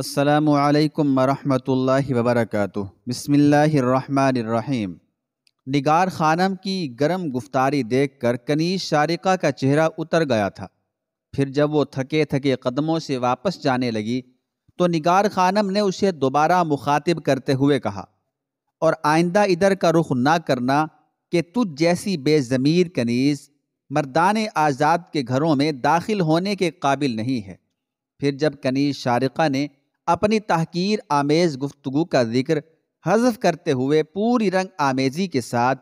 असलकम वरहमल वबरक बसमीम निगार खानम की गर्म गुफ्तारी देख कर कनीज शारिका का चेहरा उतर गया था फिर जब वो थके थके कदमों से वापस जाने लगी तो निगार खानम ने उसे दोबारा मुखातिब करते हुए कहा और आइंदा इधर का रुख ना करना कि तुझ जैसी बेज़मीर कनीज़ मर्दान आज़ाद के घरों में दाखिल होने के काबिल नहीं है फिर जब कनीज शारिका ने अपनी तहकीर आमेज़ गुफ्तु का जिक्र हजफ करते हुए पूरी रंग आमेज़ी के साथ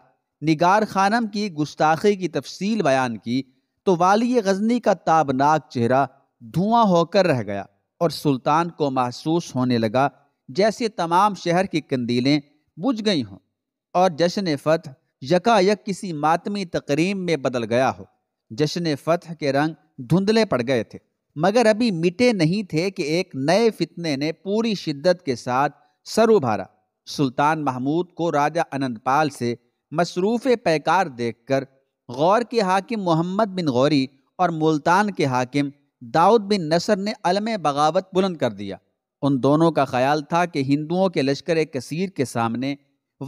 निगार खानम की गुस्ताखी की तफसील बयान की तो वाली गजनी का ताबनाक चेहरा धुआं होकर रह गया और सुल्तान को महसूस होने लगा जैसे तमाम शहर की कंदीलें बुझ गई हों और जश्न फ़तह यकायक किसी मातमी तकरीम में बदल गया हो जश्न फ़तह के रंग धुंधले पड़ गए थे मगर अभी मिटे नहीं थे कि एक नए फितने ने पूरी शिद्दत के साथ सर उभारा सुल्तान महमूद को राजा अनंतपाल से मसरूफ़ पैकार देखकर गौर के हाकिम मोहम्मद बिन गौरी और मुल्तान के हाकिम दाऊद बिन नसर ने अलम बगावत बुलंद कर दिया उन दोनों का ख्याल था कि हिंदुओं के लश्कर कसीर के सामने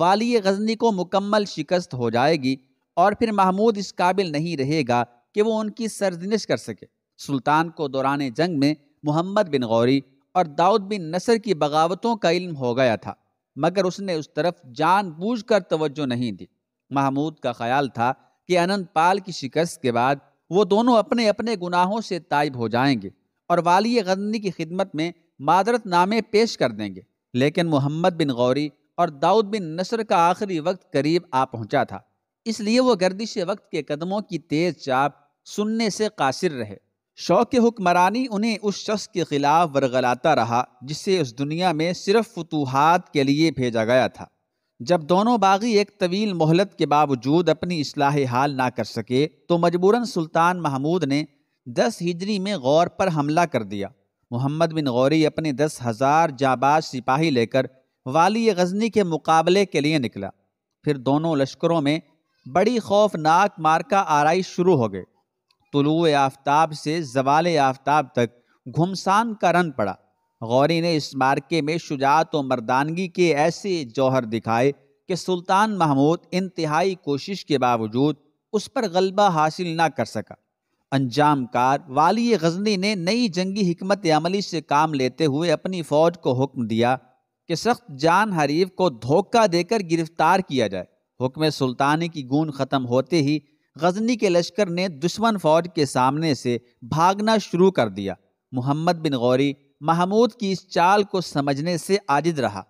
वाली गजनी को मुकम्मल शिकस्त हो जाएगी और फिर महमूद इस काबिल नहीं रहेगा कि वो उनकी सरजनिश कर सके सुल्तान को दौरान जंग में मोहम्मद बिन गौरी और दाऊद बिन नसर की बगावतों का इल्म हो गया था मगर उसने उस तरफ जानबूझकर तवज्जो नहीं दी महमूद का ख्याल था कि अनंत पाल की शिकस्त के बाद वो दोनों अपने अपने गुनाहों से तायब हो जाएंगे और वाली गंदनी की खिदमत में मादरत नामे पेश कर देंगे लेकिन मोहम्मद बिन गौरी और दाऊद बिन नसर का आखिरी वक्त करीब आ पहुंचा था इसलिए वो गर्दिश वक्त के कदमों की तेज़ चाप सुनने से कासिर रहे शौक हुक्मरानी उन्हें उस शख्स के खिलाफ वरगलाता रहा जिसे उस दुनिया में सिर्फ फतूहत के लिए भेजा गया था जब दोनों बागी एक तवील मोहलत के बावजूद अपनी असलाह हाल ना कर सके तो मजबूरन सुल्तान महमूद ने दस हिजरी में गौर पर हमला कर दिया मोहम्मद बिन गौरी अपने दस हज़ार जाबाज सिपाही लेकर वाली गजनी के मुकाबले के लिए निकला फिर दोनों लश्करों में बड़ी खौफनाक मार्का आरई शुरू हो गए तुलू आफ्ताब से जवाल आफ्ताब तक घुमसान का रन पड़ा गौरी ने इस मार्के में शुजात और मर्दानगी के ऐसे जौहर दिखाए कि सुल्तान महमूद इंतहाई कोशिश के बावजूद उस पर गलबा हासिल ना कर सका अंजाम कार वाली गजनी ने नई जंगी हमत अमली से काम लेते हुए अपनी फौज को हुक्म दिया कि सख्त जान हरीफ को धोखा देकर गिरफ्तार किया जाए हुक्म सुल्तानी की गूंज ख़त्म होते ही गजनी के लश्कर ने दुश्मन फौज के सामने से भागना शुरू कर दिया मोहम्मद बिन गौरी महमूद की इस चाल को समझने से आजिद रहा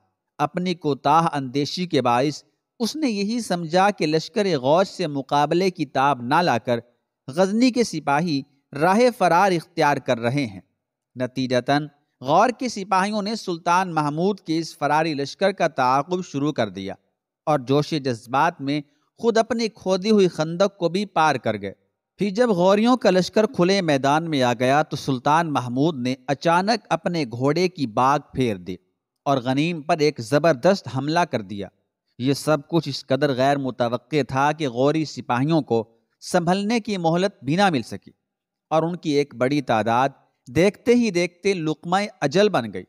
अपनी कोताह अंदेशी के बायस उसने यही समझा कि लश्कर गौज से मुकाबले की ताब ना लाकर गजनी के सिपाही राह फरार इख्तियार कर रहे हैं नतीजतन गौर के सिपाहियों ने सुल्तान महमूद के इस फरारी लश्कर का ताकुब शुरू कर दिया और जोश जज्बात में खुद अपनी खोदी हुई खंदक को भी पार कर गए फिर जब गौरियों का लश्कर खुले मैदान में आ गया तो सुल्तान महमूद ने अचानक अपने घोड़े की बाग फेर दी और गनीम पर एक ज़बरदस्त हमला कर दिया ये सब कुछ इस कदर गैर मुतव था कि गौरी सिपाहियों को संभलने की मोहलत भी ना मिल सकी और उनकी एक बड़ी तादाद देखते ही देखते लुकमाए अजल बन गई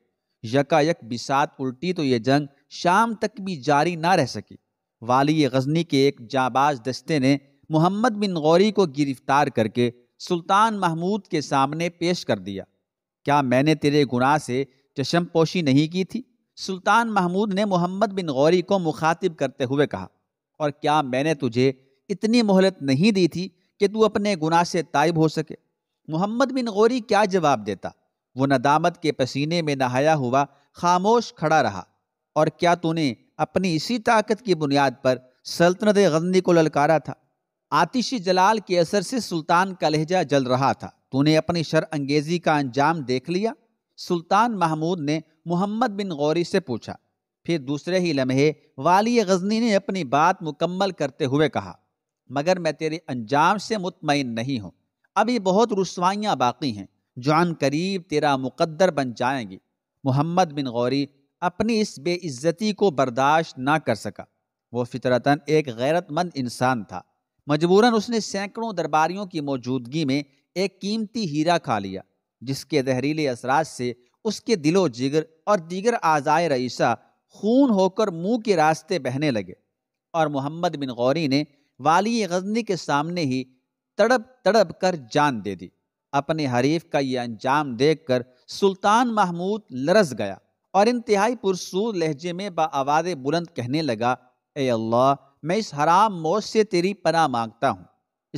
यकायक बिसात उल्टी तो ये जंग शाम तक भी जारी ना रह सकी वाली गजनी के एक जाबाज दस्ते ने मोहम्मद बिन गौरी को गिरफ्तार करके सुल्तान महमूद के सामने पेश कर दिया क्या मैंने तेरे गुनाह से चशमपोशी नहीं की थी सुल्तान महमूद ने मोहम्मद बिन गौरी को मुखातिब करते हुए कहा और क्या मैंने तुझे इतनी मोहलत नहीं दी थी कि तू अपने गुनाह से तायब हो सके मोहम्मद बिन गौरी क्या जवाब देता वो नदामत के पसीने में नहाया हुआ खामोश खड़ा रहा और क्या तूने अपनी इसी ताकत की बुनियाद पर सल्तनत गंदी को ललकारा था आतिशी जलाल के असर से सुल्तान का लहजा जल रहा था तूने अपनी शर अंगेजी का अंजाम देख लिया सुल्तान महमूद ने मोहम्मद बिन गौरी से पूछा फिर दूसरे ही लम्हे वाली गजनी ने अपनी बात मुकम्मल करते हुए कहा मगर मैं तेरे अंजाम से मुतमिन नहीं हूँ अभी बहुत रसवाइयाँ बाकी हैं जान करीब तेरा मुकद्दर बन जाएंगी मोहम्मद बिन गौरी अपनी इस बेइज्जती को बर्दाश्त ना कर सका वो फितरतन एक गैरतमंद इंसान था मजबूरन उसने सैकड़ों दरबारियों की मौजूदगी में एक कीमती हीरा खा लिया जिसके जहरीले असराज से उसके दिलो जिगर और दीगर आज़ाए रईसा खून होकर मुंह के रास्ते बहने लगे और मोहम्मद बिन गौरी ने वाली गजनी के सामने ही तड़प तड़प कर जान दे दी अपने हरीफ का यह अंजाम देखकर सुल्तान महमूद लरस गया और इंतहाई पुरसूर लहजे में बवाज़ बुलंद कहने लगा ए अल्लाह मैं इस हराम मौत से तेरी पना मांगता हूँ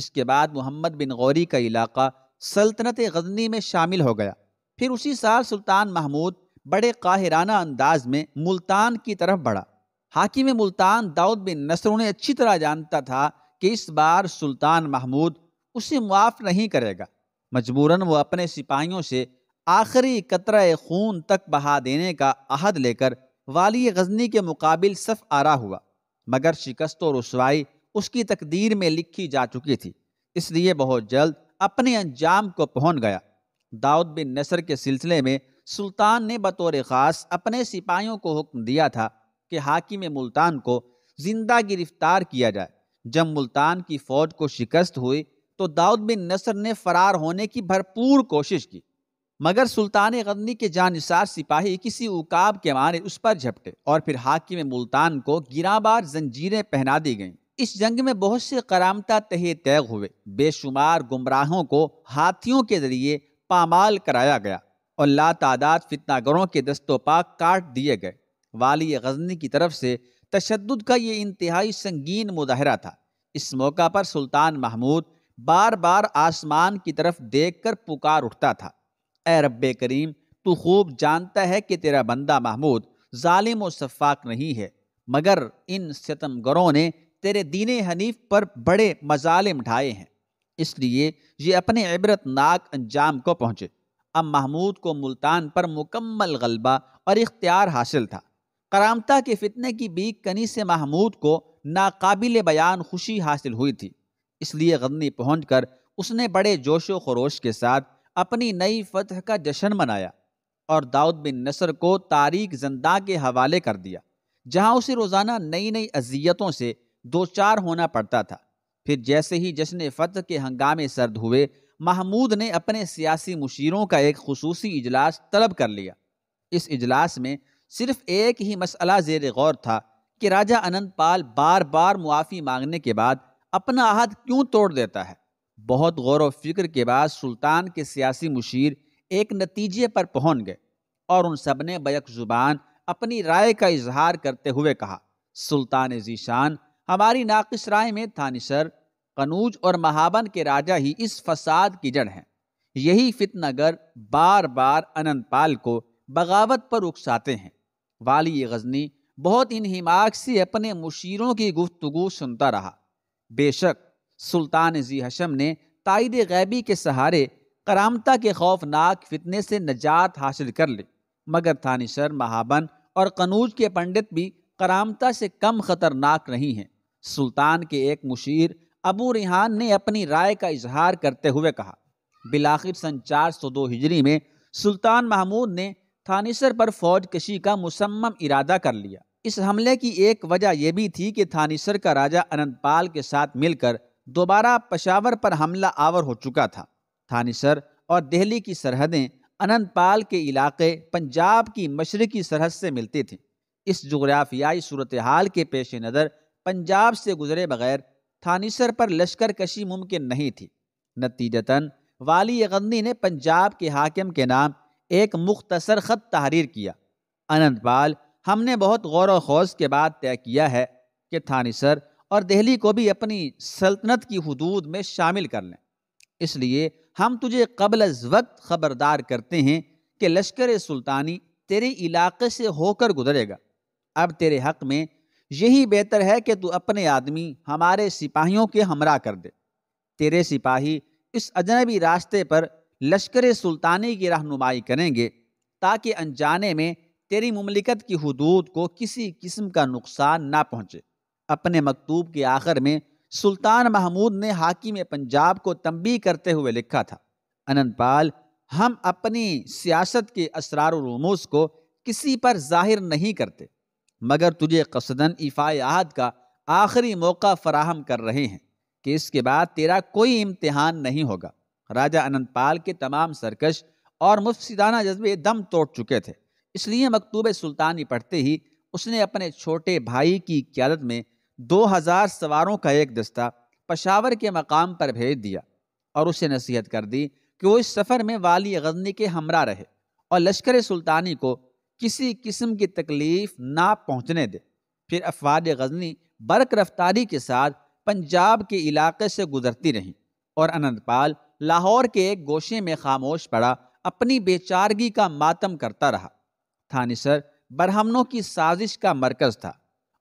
इसके बाद मोहम्मद बिन गौरी का इलाका सल्तनत गजनी में शामिल हो गया फिर उसी साल सुल्तान महमूद बड़े काहिराना अंदाज में मुल्तान की तरफ बढ़ा हाकिम मुल्तान दाऊद बिन नसर उन्हें अच्छी तरह जानता था कि इस बार सुल्तान महमूद उसे मुआफ़ नहीं करेगा मजबूरन वह अपने सिपाहियों से आखिरी कतरा खून तक बहा देने का अहद लेकर वाली गजनी के मुकाबिल सफ आरा हुआ मगर शिकस्त और रसवाई उसकी तकदीर में लिखी जा चुकी थी इसलिए बहुत जल्द अपने अंजाम को पहुंच गया दाऊद बिन नसर के सिलसिले में सुल्तान ने बतौर ख़ास अपने सिपाहियों को हुक्म दिया था कि हाकिम मुल्तान को जिंदा गिरफ्तार किया जाए जब मुल्तान की फ़ौज को शिकस्त हुई तो दाऊद बिन नसर ने फरार होने की भरपूर कोशिश की मगर सुल्तान गदनी के जानसार सिपाही किसी उकाब के मारे उस पर झपटे और फिर हाकिम मुल्तान को गिराबार जंजीरें पहना दी गईं इस जंग में बहुत से करामता तहे तैग हुए बेशुमार गुमराहों को हाथियों के जरिए पामाल कराया गया और ला तादाद फितनागरों के दस्तोपाक काट दिए गए वाली गजनी की तरफ से तशद का ये इंतहाई संगीन मुजाहरा था इस मौका पर सुल्तान महमूद बार बार आसमान की तरफ देख कर पुकार उठता था ए रब करीम तू खूब जानता है कि तेरा बंदा महमूद ालिम व शफाक नहीं है मगर इन सितमगरों ने तेरे दीन हनीफ पर बड़े मजालिम ढाए हैं इसलिए ये अपने इबरतनाक अंजाम को पहुँचे अब महमूद को मुल्तान पर मुकम्मल गलबा और इख्तियार हासिल था करामता के फितने की बीक कनी से महमूद को नाकाबिल बयान खुशी हासिल हुई थी इसलिए गन्नी पहुँच कर उसने बड़े जोशो खरोश के साथ अपनी नई फतह का जश्न मनाया और दाऊद बिन नसर को तारीख जिंदा के हवाले कर दिया जहां उसे रोज़ाना नई नई अजियतों से दो चार होना पड़ता था फिर जैसे ही जश्न फतह के हंगामे सर्द हुए महमूद ने अपने सियासी मुशीरों का एक खसूसी इजलास तलब कर लिया इस इजलास में सिर्फ एक ही मसला जेर गौर था कि राजा अनंतपाल बार बार मुआफ़ी मांगने के बाद अपना अहद क्यों तोड़ देता है बहुत गौर व फिक्र के बाद सुल्तान के सियासी मुशीर एक नतीजे पर पहुंच गए और उन सब ने बैक ज़ुबान अपनी राय का इजहार करते हुए कहा सुल्तान जीशान हमारी नाकिस राय में थानिसर कनूज और महाबन के राजा ही इस फसाद की जड़ हैं यही फितनगर बार बार अनंतपाल को बगावत पर उकसाते हैं वाली गजनी बहुत इन हिमाग से अपने मुशीरों की गुफ्तगु सुनता रहा बेशक सुल्तान जी हशम ने तायद गैबी के सहारे करामता के खौफनाक फितने से नजात हासिल कर ली मगर थानीसर महाबन और कनूज के पंडित भी करामता से कम खतरनाक नहीं हैं सुल्तान के एक मुशीर अबू रिहान ने अपनी राय का इजहार करते हुए कहा बिलाखिर सन चार सौ दो हिजरी में सुल्तान महमूद ने थानीसर पर फौज कशी का मुसम्म इरादा कर लिया इस हमले की एक वजह यह भी थी कि थानीसर का राजा अनंतपाल के साथ मिलकर दोबारा पशावर पर हमला आवर हो चुका था थानीसर और दिल्ली की सरहदें अनंतपाल के इलाके पंजाब की मशरकी सरहद से मिलती थीं इस जुग्राफियाई सूरत हाल के पेश नज़र पंजाब से गुजरे बगैर थानीसर पर लश्कर कशी मुमकिन नहीं थी नतीजतन वाली गंदी ने पंजाब के हाकिम के नाम एक मुख्तसर ख़त तहरीर किया अनंतपाल हमने बहुत गौर व खौज के बाद तय किया है कि थानीसर और दिल्ली को भी अपनी सल्तनत की हदूद में शामिल कर लें इसलिए हम तुझे कबल अज वक्त ख़बरदार करते हैं कि लश्कर सुल्तानी तेरे इलाके से होकर गुजरेगा अब तेरे हक़ में यही बेहतर है कि तू अपने आदमी हमारे सिपाहियों के हमरा कर दे तेरे सिपाही इस अजनबी रास्ते पर लश्कर सुल्तानी की रहनुमाई करेंगे ताकि अनजाने में तेरी ममलिकत की हदूद को किसी किस्म का नुकसान ना पहुँचे अपने मकतूब के आखिर में सुल्तान महमूद ने हाकिम पंजाब को तंबी करते हुए लिखा था अनंतपाल हम अपनी सियासत के असरार रमूज को किसी पर जाहिर नहीं करते मगर तुझे कसदन इफ़ा आहद का आखिरी मौका फराहम कर रहे हैं कि इसके बाद तेरा कोई इम्तहान नहीं होगा राजा अनंतपाल के तमाम सरकश और मुफसदाना जज्बे दम तोड़ चुके थे इसलिए मकतूब सुल्तानी पढ़ते ही उसने अपने छोटे भाई की क्यादत में दो हज़ार सवारों का एक दस्ता पशावर के मकाम पर भेज दिया और उसे नसीहत कर दी कि वो इस सफ़र में वाली गजनी के हमरा रहे और लश्कर सुल्तानी को किसी किस्म की तकलीफ ना पहुँचने दे फिर अफवाज गजनी बरक रफ्तारी के साथ पंजाब के इलाके से गुजरती रहीं और अनंतपाल लाहौर के एक गोशे में खामोश पड़ा अपनी बेचारगी का मातम करता रहा थानीसर बरहमनों की साजिश का मरकज़ था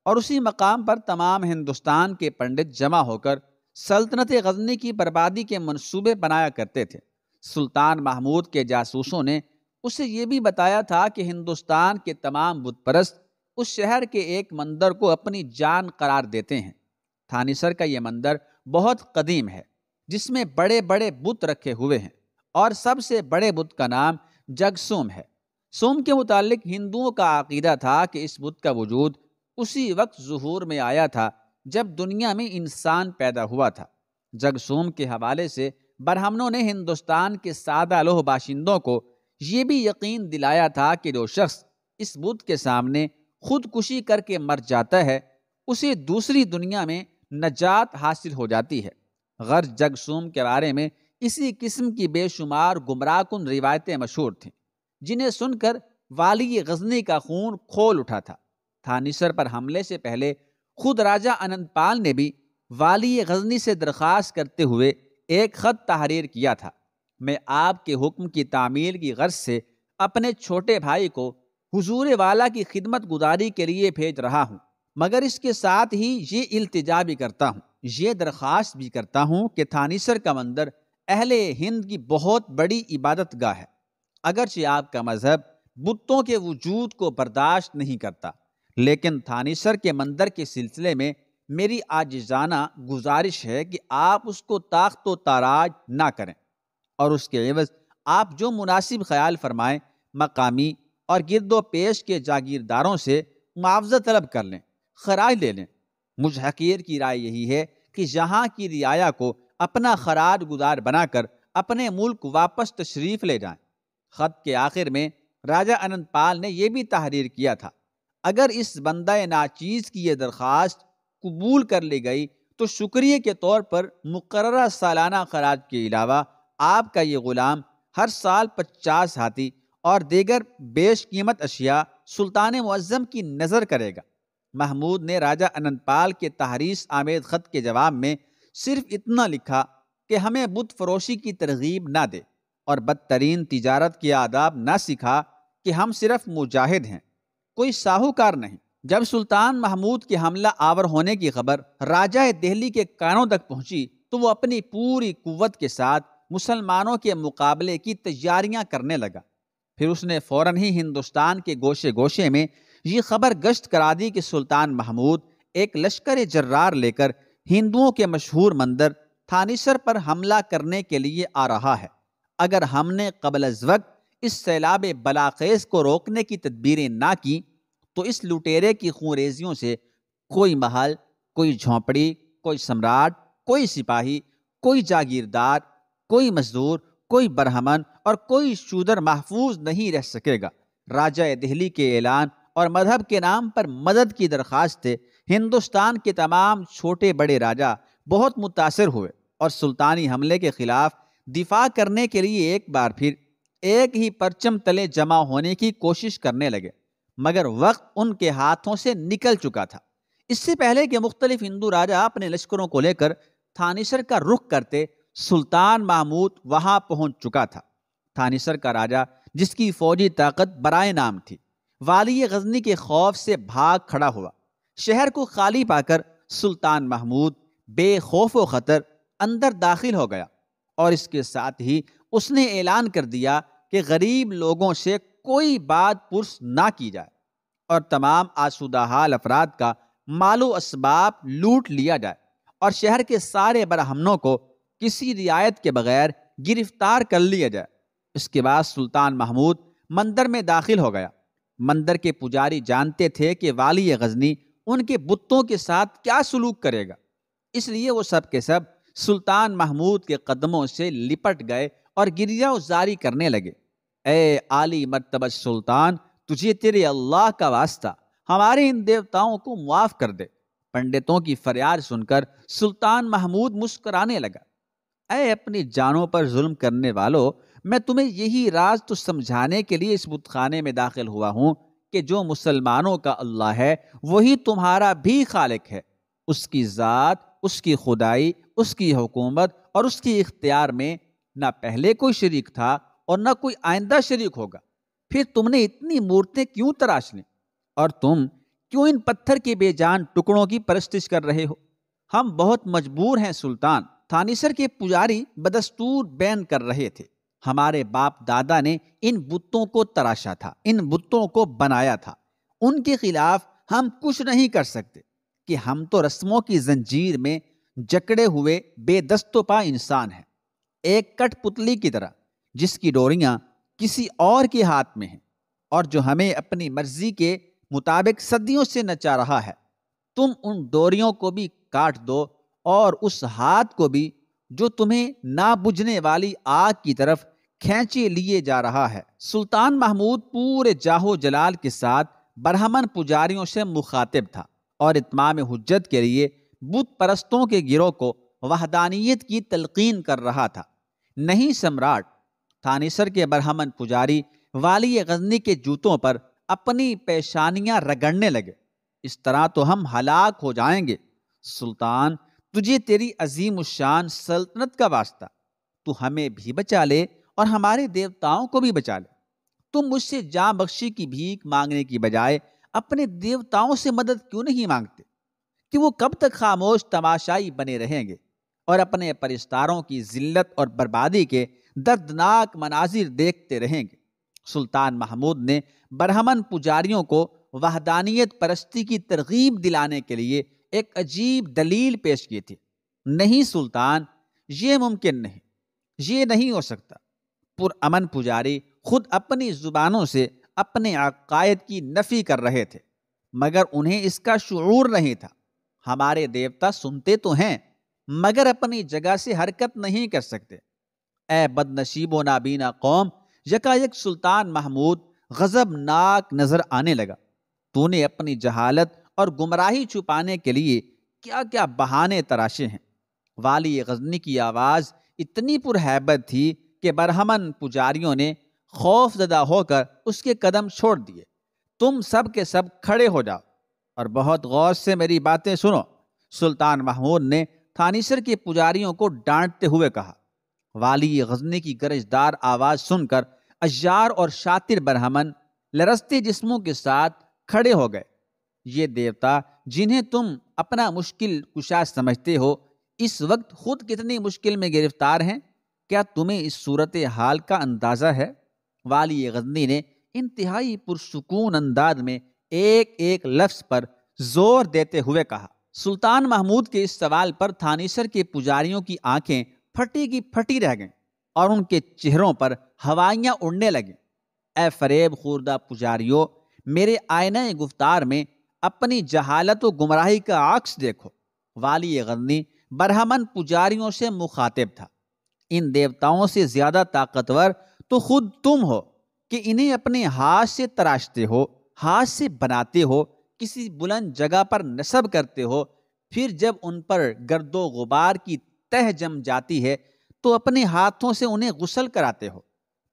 और उसी मकाम पर तमाम हिंदुस्तान के पंडित जमा होकर सल्तनत गजनी की बर्बादी के मंसूबे बनाया करते थे सुल्तान महमूद के जासूसों ने उसे ये भी बताया था कि हिंदुस्तान के तमाम बुतपरस्त उस शहर के एक मंदिर को अपनी जान करार देते हैं थानीसर का ये मंदिर बहुत कदीम है जिसमें बड़े बड़े बुत रखे हुए हैं और सबसे बड़े बुत का नाम जगसोम है सोम के मुतालिक हिंदुओं का अकीदा था कि इस बुत का वजूद उसी वक्त जहूर में आया था जब दुनिया में इंसान पैदा हुआ था जगसोम के हवाले से ब्राह्मणों ने हिंदुस्तान के सादा लोह बाशिंदों को ये भी यकीन दिलाया था कि जो शख्स इस बुद्ध के सामने खुदकुशी करके मर जाता है उसे दूसरी दुनिया में नजात हासिल हो जाती है गर जगसूम के बारे में इसी किस्म की बेशुमार गुमराहकुन रिवायतें मशहूर थीं जिन्हें सुनकर वाली गजनी का खून खोल उठा था थानिसर पर हमले से पहले खुद राजा अनंतपाल ने भी वाली गजनी से दरख्वास्त करते हुए एक ख़त तहरीर किया था मैं आपके हुक्म की तामील की गर्ज से अपने छोटे भाई को हजूर वाला की खिदमत गुजारी के लिए भेज रहा हूँ मगर इसके साथ ही ये इल्तजा भी करता हूँ ये दरख्वास्त भी करता हूँ कि थानीसर का मंदिर अहल हिंद की बहुत बड़ी इबादत गाह है अगरचे आपका मज़हब बुतों के वजूद को बर्दाश्त नहीं करता लेकिन थानीसर के मंदिर के सिलसिले में मेरी आज जाना गुजारिश है कि आप उसको ताकत ताराज ना करें और उसके एवज आप जो मुनासिब ख्याल फरमाएं मकामी और गिरदो पेश के जागीरदारों से मुआवजा तलब कर लें खराज ले लें मुझ हकीर की राय यही है कि यहाँ की रियाया को अपना खराज गुजार बनाकर अपने मुल्क वापस तशरीफ़ ले जाएं। ख़त के आखिर में राजा अनंतपाल ने यह भी तहरीर किया था अगर इस बंदा नाचीज़ की यह दरख्वास्त कबूल कर ली गई तो शुक्रिया के तौर पर मुकर सालाना खराज के अलावा आपका ये ग़ुलाम हर साल पचास हाथी और दीगर बेश कीमत अशिया सुल्तान मज़म की नज़र करेगा महमूद ने राजा अनंतपाल के तहरीस आमेद ख़त के जवाब में सिर्फ इतना लिखा कि हमें बुत फरोशी की तरगीब ना दे और बदतरीन तजारत के आदाब ना सिखा कि हम सिर्फ मुजाहिद हैं कोई साहूकार नहीं जब सुल्तान महमूद के हमला आवर होने की खबर राजा दिल्ली के कानों तक पहुंची तो वो अपनी पूरी कुवत के साथ मुसलमानों के मुकाबले की तैयारियां करने लगा फिर उसने फौरन ही हिंदुस्तान के गोशे गोशे में ये खबर गश्त करा दी कि सुल्तान महमूद एक लश्कर जर्रार लेकर हिंदुओं के मशहूर मंदिर थानीसर पर हमला करने के लिए आ रहा है अगर हमने कबल वक्त इस सैलाब बलाखेज को रोकने की तदबीरें ना की तो इस लुटेरे की खूरेजियों से कोई महल कोई झोंपड़ी कोई सम्राट कोई सिपाही कोई जागीरदार कोई मजदूर कोई बरहमन और कोई शूदर महफूज नहीं रह सकेगा राजा दिल्ली के ऐलान और मजहब के नाम पर मदद की दरख्वास्तें हिंदुस्तान के तमाम छोटे बड़े राजा बहुत मुतासर हुए और सुल्तानी हमले के ख़िलाफ़ दिफा करने के लिए एक बार फिर एक ही परचम तले जमा होने की कोशिश करने लगे मगर वक्त उनके हाथों से निकल चुका था इससे पहले कि मुख्तलिफ हिंदू राजा अपने लश्करों को लेकर थानीसर का रुख करते सुल्तान महमूद वहां पहुंच चुका था थानीसर का राजा जिसकी फौजी ताकत बराए नाम थी वाली गजनी के खौफ से भाग खड़ा हुआ शहर को खाली पाकर सुल्तान महमूद बेखौफ व ख़तर अंदर दाखिल हो गया और इसके साथ ही उसने ऐलान कर दिया कि गरीब लोगों से कोई बात पुरस् ना की जाए और तमाम आसूदा हाल अफराद का मालो इसबाब लूट लिया जाए और शहर के सारे बरहमनों को किसी रियायत के बगैर गिरफ्तार कर लिया जाए इसके बाद सुल्तान महमूद मंदिर में दाखिल हो गया मंदिर के पुजारी जानते थे कि वाली गजनी उनके बुतों के साथ क्या सलूक करेगा इसलिए वो सब के सब सुल्तान महमूद के कदमों से लिपट गए और गिरिया जारी करने लगे ए आली मरतब सुल्तान तुझे तेरे अल्लाह का वास्ता हमारे इन देवताओं को मुआफ कर दे पंडितों की फरियाद सुनकर सुल्तान महमूद मुस्कराने लगा ऐ अपनी जानों पर जुल्म करने वालों मैं तुम्हें यही राज तो समझाने के लिए इस बुतखाने में दाखिल हुआ हूँ कि जो मुसलमानों का अल्लाह है वही तुम्हारा भी खालिक है उसकी ज़ात उसकी खुदाई उसकी हुकूमत और उसकी इख्तियार में ना पहले कोई शरीक था और ना कोई आइंदा शरीक होगा फिर तुमने इतनी मूर्तें क्यों तराश ली और तुम क्यों इन पत्थर के बेजान टुकड़ों की परस्तिश कर रहे हो हम बहुत मजबूर हैं सुल्तान थानीसर के पुजारी बदस्तूर बैन कर रहे थे हमारे बाप दादा ने इन बुतों को तराशा था इन बुतों को बनाया था उनके खिलाफ हम कुछ नहीं कर सकते कि हम तो रस्मों की जंजीर में जकड़े हुए बेदस्तोपा इंसान हैं एक कट पुतली की तरह जिसकी डोरियां किसी और के हाथ में हैं और जो हमें अपनी मर्जी के मुताबिक सदियों से नचा रहा है तुम उन डोरियों को भी काट दो और उस हाथ को भी जो तुम्हें ना बुझने वाली आग की तरफ खींचे लिए जा रहा है सुल्तान महमूद पूरे जाहो जलाल के साथ ब्राह्मण पुजारियों से मुखातिब था और इतमाम हजत के लिए बुत परस्तों के गिरोह को वहदानियत की तलकिन कर रहा था नहीं सम्राट थानेसर के बरहमन पुजारी वाली गजनी के जूतों पर अपनी पेशानियां रगड़ने लगे इस तरह तो हम हलाक हो जाएंगे सुल्तान तुझे तेरी अजीम शान सल्तनत का वास्ता तू हमें भी बचा ले और हमारे देवताओं को भी बचा ले तुम मुझसे जा बख्शी की भीख मांगने की बजाय अपने देवताओं से मदद क्यों नहीं मांगते कि वो कब तक खामोश तमाशाई बने रहेंगे और अपने परिश्तारों की जिल्लत और बर्बादी के दर्दनाक मनाजिर देखते रहेंगे सुल्तान महमूद ने बरहमन पुजारियों को वहदानियत परस्ती की तरगीब दिलाने के लिए एक अजीब दलील पेश की थी नहीं सुल्तान ये मुमकिन नहीं ये नहीं हो सकता पुरअमन पुजारी खुद अपनी ज़ुबानों से अपने अकायद की नफ़ी कर रहे थे मगर उन्हें इसका शूर नहीं था हमारे देवता सुनते तो हैं मगर अपनी जगह से हरकत नहीं कर सकते ए बदनशीबो नाबीना कौम यकायक सुल्तान महमूद गज़बनाक नज़र आने लगा तूने अपनी जहालत और गुमराही छुपाने के लिए क्या क्या बहाने तराशे हैं वाली गजनी की आवाज़ इतनी पुरहैबत थी कि बरहमन पुजारियों ने खौफ जदा होकर उसके कदम छोड़ दिए तुम सब के सब खड़े हो जाओ और बहुत गौर से मेरी बातें सुनो सुल्तान महमूद ने थानीसर के पुजारियों को डांटते हुए कहा वाली गजने की गरजदार आवाज सुनकर अजार और शातिर बरहमन लरसते जिस्मों के साथ खड़े हो गए ये देवता जिन्हें तुम अपना मुश्किल कुशा समझते हो इस वक्त खुद कितनी मुश्किल में गिरफ्तार हैं क्या तुम्हें इस सूरत हाल का अंदाज़ा है वाली गजनी ने इंतहाई पुरसकून अंदाज में एक एक लफ्ज़ पर जोर देते हुए कहा सुल्तान महमूद के इस सवाल पर थानेसर के पुजारियों की आंखें फटी की फटी रह गईं और उनके चेहरों पर हवाइयाँ उड़ने लगीं ए फरेब खुर्दा पुजारियों मेरे आयने गुफ्तार में अपनी जहालत व गुमराही का आक्स देखो वाली गन्नी बरहमन पुजारियों से मुखातिब था इन देवताओं से ज़्यादा ताकतवर तो खुद तुम हो कि इन्हें अपने हाथ से तराशते हो हाथ से बनाते हो किसी बुलंद जगह पर नसब करते हो फिर जब उन पर गर्दो गुबार की तह जम जाती है तो अपने हाथों से उन्हें गुसल कराते हो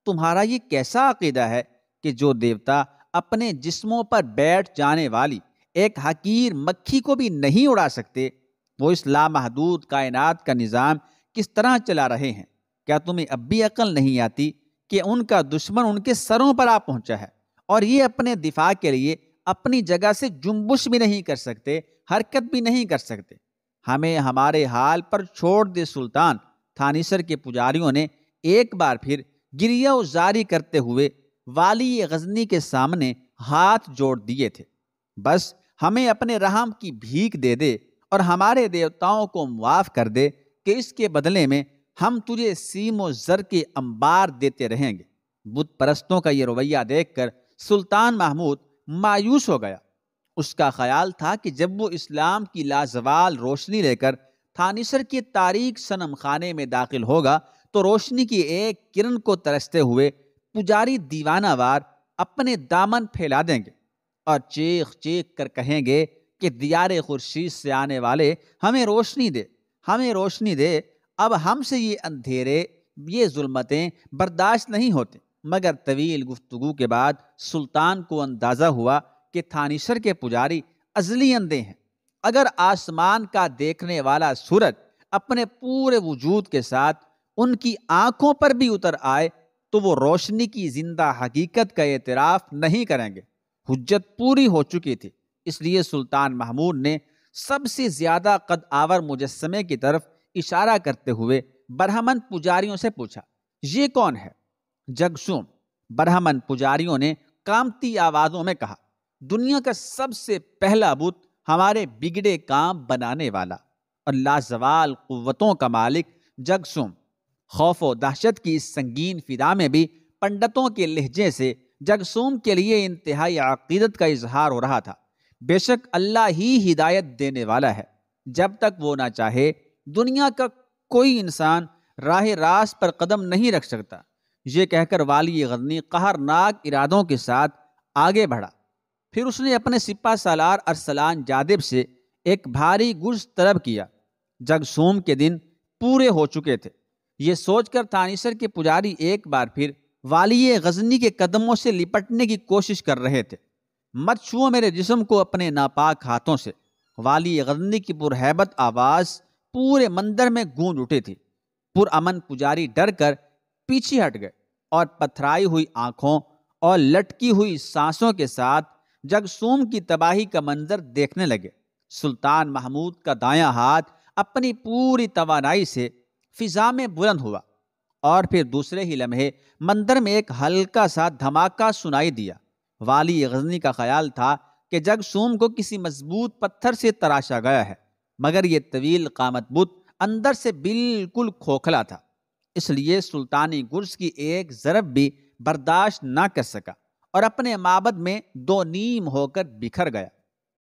तुम्हारा ये कैसा अकीदा है कि जो देवता अपने जिस्मों पर बैठ जाने वाली एक हकीर मक्खी को भी नहीं उड़ा सकते वो इस लामहदूद कायनात का निज़ाम किस तरह चला रहे हैं क्या तुम्हें अब भी अकल नहीं आती कि उनका दुश्मन उनके सरों पर आ पहुंचा है और ये अपने दिफा के लिए अपनी जगह से जुम्बुश भी नहीं कर सकते हरकत भी नहीं कर सकते हमें हमारे हाल पर छोड़ दे सुल्तान थानीसर के पुजारियों ने एक बार फिर गिरिया जारी करते हुए वाली गजनी के सामने हाथ जोड़ दिए थे बस हमें अपने रहम की भीख दे दे और हमारे देवताओं को मुआफ़ कर दे कि इसके बदले में हम तुझे सीम व जर के अंबार देते रहेंगे बुत परस्तों का ये रवैया देखकर सुल्तान महमूद मायूस हो गया उसका ख्याल था कि जब वो इस्लाम की लाजवाल रोशनी लेकर थानीसर के तारीख सनम खाने में दाखिल होगा तो रोशनी की एक किरण को तरसते हुए पुजारी दीवानावार अपने दामन फैला देंगे और चीख चीख कर कहेंगे कि दियार खुर्शीद से आने वाले हमें रोशनी दे हमें रोशनी दे अब हमसे ये अंधेरे ये जुल्मतें बर्दाश्त नहीं होते मगर तवील गुफ्तु के बाद सुल्तान को अंदाज़ा हुआ कि थानीसर के पुजारी अजली अंधे हैं अगर आसमान का देखने वाला सूरज अपने पूरे वजूद के साथ उनकी आंखों पर भी उतर आए तो वो रोशनी की जिंदा हकीकत का एतराफ़ नहीं करेंगे हजत पूरी हो चुकी थी इसलिए सुल्तान महमूद ने सबसे ज़्यादा कद आवर मुजस्मे की तरफ इशारा करते हुए बरहमन पुजारियों से पूछा ये कौन है जगसू ब्राह्मण पुजारियों ने कामती आवाज़ों में कहा दुनिया का सबसे पहला बुत हमारे बिगड़े काम बनाने वाला और लाजवाल कुतों का मालिक जगसुम खौफ व दहशत की इस संगीन फिदा में भी पंडितों के लहजे से जगसूम के लिए इंतहाई अकीदत का इजहार हो रहा था बेशक अल्लाह ही हिदायत देने वाला है जब तक वो ना चाहे दुनिया का कोई इंसान राह रास पर कदम नहीं रख सकता ये कहकर वाली गदनी कहरनाक इरादों के साथ आगे बढ़ा फिर उसने अपने सिपा सालार अरसलान जादिब से एक भारी गुज तलब किया सोम के दिन पूरे हो चुके थे ये सोचकर तानिसर के पुजारी एक बार फिर वाली गजनी के कदमों से लिपटने की कोशिश कर रहे थे मत छुओ मेरे जिसम को अपने नापाक हाथों से वाली गजनी की पुरहैबत आवाज़ पूरे मंदिर में गूंज उठी थी पुरअमन पुजारी डर कर पीछे हट गए और पथराई हुई आंखों और लटकी हुई सांसों के साथ जगसूम की तबाही का मंजर देखने लगे सुल्तान महमूद का दायां हाथ अपनी पूरी तवानाई से फिजा में बुलंद हुआ और फिर दूसरे ही लम्हे मंदिर में एक हल्का सा धमाका सुनाई दिया वाली गजनी का ख्याल था कि जगसूम को किसी मजबूत पत्थर से तराशा गया है मगर यह तवील कामत बुत अंदर से बिल्कुल खोखला था इसलिए सुल्तानी गुर्ज की एक ज़रब भी बर्दाश्त ना कर सका और अपने माबद में दो नीम होकर बिखर गया